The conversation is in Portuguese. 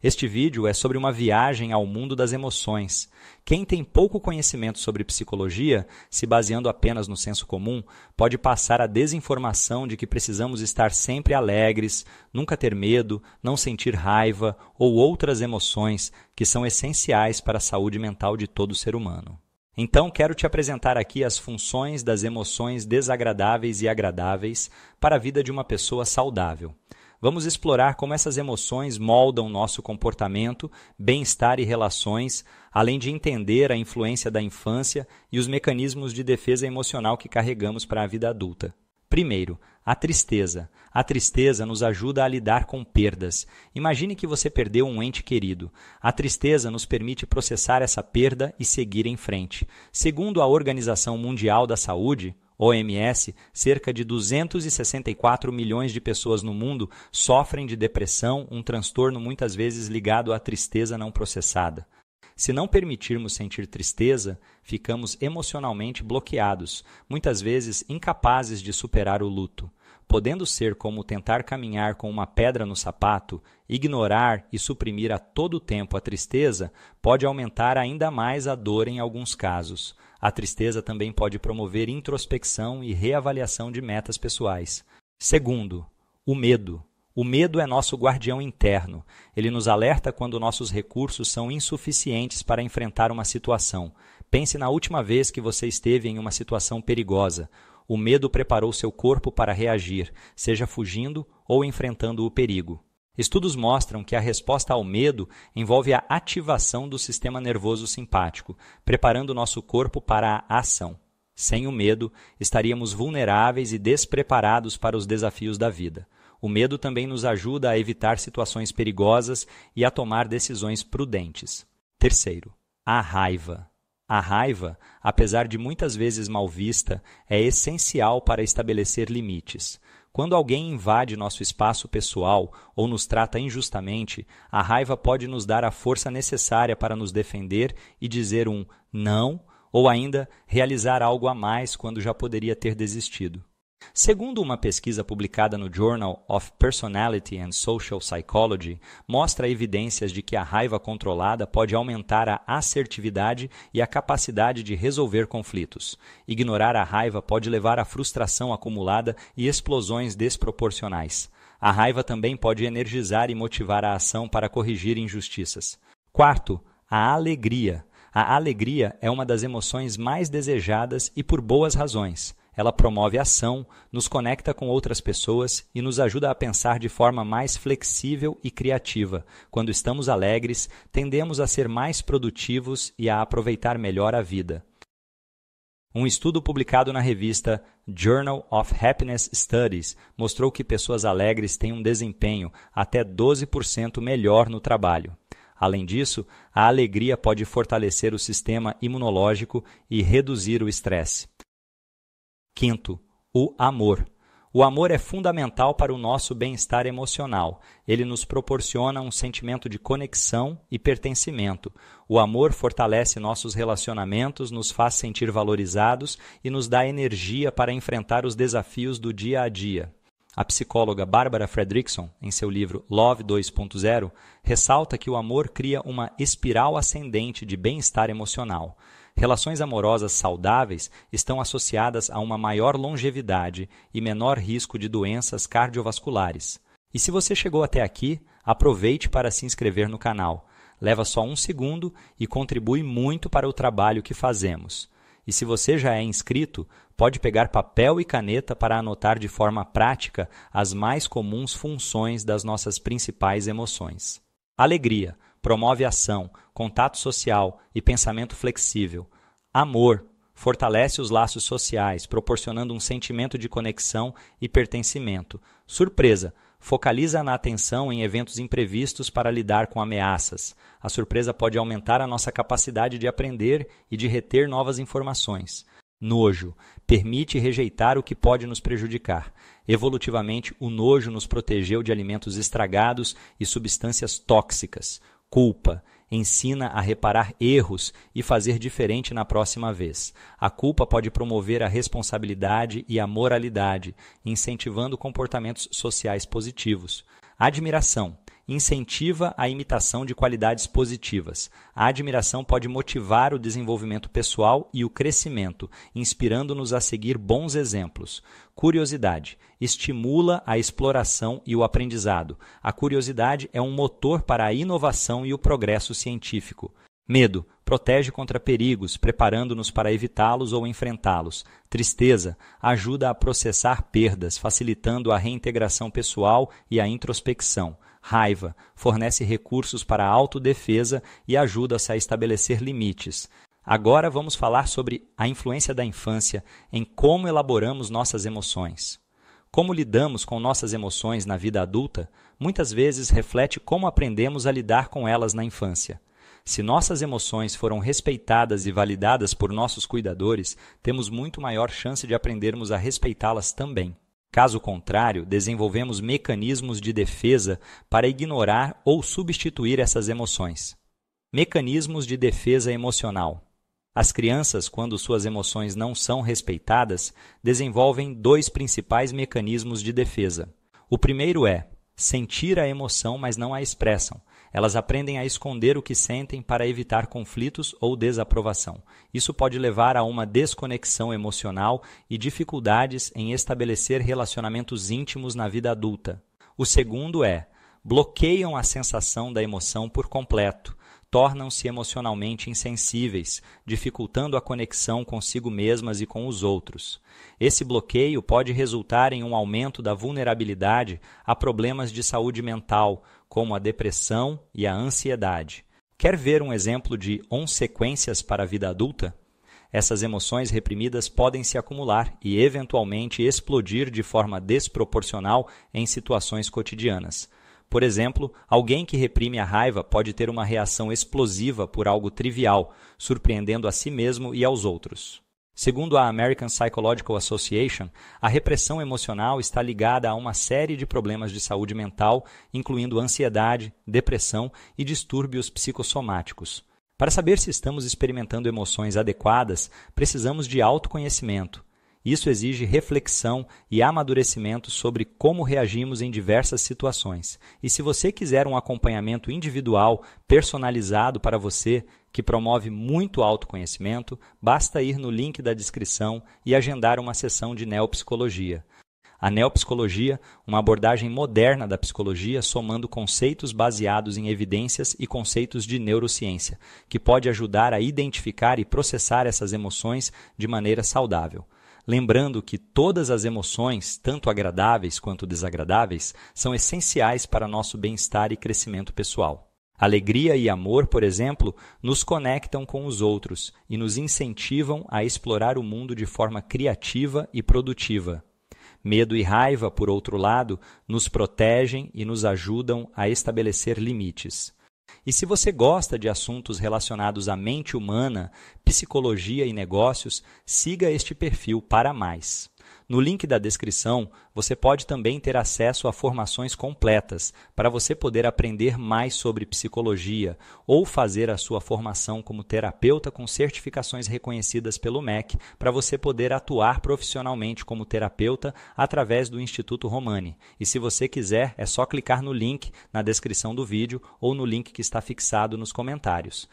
Este vídeo é sobre uma viagem ao mundo das emoções. Quem tem pouco conhecimento sobre psicologia, se baseando apenas no senso comum, pode passar a desinformação de que precisamos estar sempre alegres, nunca ter medo, não sentir raiva ou outras emoções que são essenciais para a saúde mental de todo ser humano. Então, quero te apresentar aqui as funções das emoções desagradáveis e agradáveis para a vida de uma pessoa saudável vamos explorar como essas emoções moldam nosso comportamento, bem-estar e relações, além de entender a influência da infância e os mecanismos de defesa emocional que carregamos para a vida adulta. Primeiro, a tristeza. A tristeza nos ajuda a lidar com perdas. Imagine que você perdeu um ente querido. A tristeza nos permite processar essa perda e seguir em frente. Segundo a Organização Mundial da Saúde, OMS, cerca de 264 milhões de pessoas no mundo sofrem de depressão, um transtorno muitas vezes ligado à tristeza não processada. Se não permitirmos sentir tristeza, ficamos emocionalmente bloqueados, muitas vezes incapazes de superar o luto. Podendo ser como tentar caminhar com uma pedra no sapato, ignorar e suprimir a todo tempo a tristeza pode aumentar ainda mais a dor em alguns casos. A tristeza também pode promover introspecção e reavaliação de metas pessoais. Segundo, o medo. O medo é nosso guardião interno. Ele nos alerta quando nossos recursos são insuficientes para enfrentar uma situação. Pense na última vez que você esteve em uma situação perigosa. O medo preparou seu corpo para reagir, seja fugindo ou enfrentando o perigo. Estudos mostram que a resposta ao medo envolve a ativação do sistema nervoso simpático, preparando nosso corpo para a ação. Sem o medo, estaríamos vulneráveis e despreparados para os desafios da vida. O medo também nos ajuda a evitar situações perigosas e a tomar decisões prudentes. Terceiro, a raiva. A raiva, apesar de muitas vezes mal vista, é essencial para estabelecer limites. Quando alguém invade nosso espaço pessoal ou nos trata injustamente, a raiva pode nos dar a força necessária para nos defender e dizer um não, ou ainda realizar algo a mais quando já poderia ter desistido. Segundo uma pesquisa publicada no Journal of Personality and Social Psychology, mostra evidências de que a raiva controlada pode aumentar a assertividade e a capacidade de resolver conflitos. Ignorar a raiva pode levar à frustração acumulada e explosões desproporcionais. A raiva também pode energizar e motivar a ação para corrigir injustiças. Quarto, a alegria. A alegria é uma das emoções mais desejadas e por boas razões. Ela promove ação, nos conecta com outras pessoas e nos ajuda a pensar de forma mais flexível e criativa. Quando estamos alegres, tendemos a ser mais produtivos e a aproveitar melhor a vida. Um estudo publicado na revista Journal of Happiness Studies mostrou que pessoas alegres têm um desempenho até 12% melhor no trabalho. Além disso, a alegria pode fortalecer o sistema imunológico e reduzir o estresse. Quinto, o amor. O amor é fundamental para o nosso bem-estar emocional. Ele nos proporciona um sentimento de conexão e pertencimento. O amor fortalece nossos relacionamentos, nos faz sentir valorizados e nos dá energia para enfrentar os desafios do dia a dia. A psicóloga Barbara Fredrickson, em seu livro Love 2.0, ressalta que o amor cria uma espiral ascendente de bem-estar emocional. Relações amorosas saudáveis estão associadas a uma maior longevidade e menor risco de doenças cardiovasculares. E se você chegou até aqui, aproveite para se inscrever no canal. Leva só um segundo e contribui muito para o trabalho que fazemos. E se você já é inscrito, pode pegar papel e caneta para anotar de forma prática as mais comuns funções das nossas principais emoções. Alegria promove ação, contato social e pensamento flexível. Amor fortalece os laços sociais, proporcionando um sentimento de conexão e pertencimento. Surpresa focaliza na atenção em eventos imprevistos para lidar com ameaças. A surpresa pode aumentar a nossa capacidade de aprender e de reter novas informações. Nojo permite rejeitar o que pode nos prejudicar. Evolutivamente, o nojo nos protegeu de alimentos estragados e substâncias tóxicas. Culpa ensina a reparar erros e fazer diferente na próxima vez. A culpa pode promover a responsabilidade e a moralidade, incentivando comportamentos sociais positivos. Admiração incentiva a imitação de qualidades positivas. A admiração pode motivar o desenvolvimento pessoal e o crescimento, inspirando-nos a seguir bons exemplos. Curiosidade estimula a exploração e o aprendizado. A curiosidade é um motor para a inovação e o progresso científico. Medo protege contra perigos, preparando-nos para evitá-los ou enfrentá-los. Tristeza ajuda a processar perdas, facilitando a reintegração pessoal e a introspecção raiva, fornece recursos para a autodefesa e ajuda-se a estabelecer limites. Agora vamos falar sobre a influência da infância em como elaboramos nossas emoções. Como lidamos com nossas emoções na vida adulta muitas vezes reflete como aprendemos a lidar com elas na infância. Se nossas emoções foram respeitadas e validadas por nossos cuidadores, temos muito maior chance de aprendermos a respeitá-las também. Caso contrário, desenvolvemos mecanismos de defesa para ignorar ou substituir essas emoções. Mecanismos de defesa emocional. As crianças, quando suas emoções não são respeitadas, desenvolvem dois principais mecanismos de defesa. O primeiro é sentir a emoção, mas não a expressam, elas aprendem a esconder o que sentem para evitar conflitos ou desaprovação. Isso pode levar a uma desconexão emocional e dificuldades em estabelecer relacionamentos íntimos na vida adulta. O segundo é: bloqueiam a sensação da emoção por completo tornam-se emocionalmente insensíveis, dificultando a conexão consigo mesmas e com os outros. Esse bloqueio pode resultar em um aumento da vulnerabilidade a problemas de saúde mental, como a depressão e a ansiedade. Quer ver um exemplo de consequências para a vida adulta? Essas emoções reprimidas podem se acumular e, eventualmente, explodir de forma desproporcional em situações cotidianas. Por exemplo, alguém que reprime a raiva pode ter uma reação explosiva por algo trivial, surpreendendo a si mesmo e aos outros. Segundo a American Psychological Association, a repressão emocional está ligada a uma série de problemas de saúde mental, incluindo ansiedade, depressão e distúrbios psicossomáticos. Para saber se estamos experimentando emoções adequadas, precisamos de autoconhecimento. Isso exige reflexão e amadurecimento sobre como reagimos em diversas situações. E se você quiser um acompanhamento individual, personalizado para você, que promove muito autoconhecimento, basta ir no link da descrição e agendar uma sessão de neopsicologia. A neopsicologia, uma abordagem moderna da psicologia, somando conceitos baseados em evidências e conceitos de neurociência, que pode ajudar a identificar e processar essas emoções de maneira saudável lembrando que todas as emoções, tanto agradáveis quanto desagradáveis, são essenciais para nosso bem-estar e crescimento pessoal. Alegria e amor, por exemplo, nos conectam com os outros e nos incentivam a explorar o mundo de forma criativa e produtiva. Medo e raiva, por outro lado, nos protegem e nos ajudam a estabelecer limites. E se você gosta de assuntos relacionados à mente humana, psicologia e negócios, siga este perfil para mais. No link da descrição, você pode também ter acesso a formações completas para você poder aprender mais sobre psicologia ou fazer a sua formação como terapeuta com certificações reconhecidas pelo MEC para você poder atuar profissionalmente como terapeuta através do Instituto Romani. E se você quiser, é só clicar no link na descrição do vídeo ou no link que está fixado nos comentários.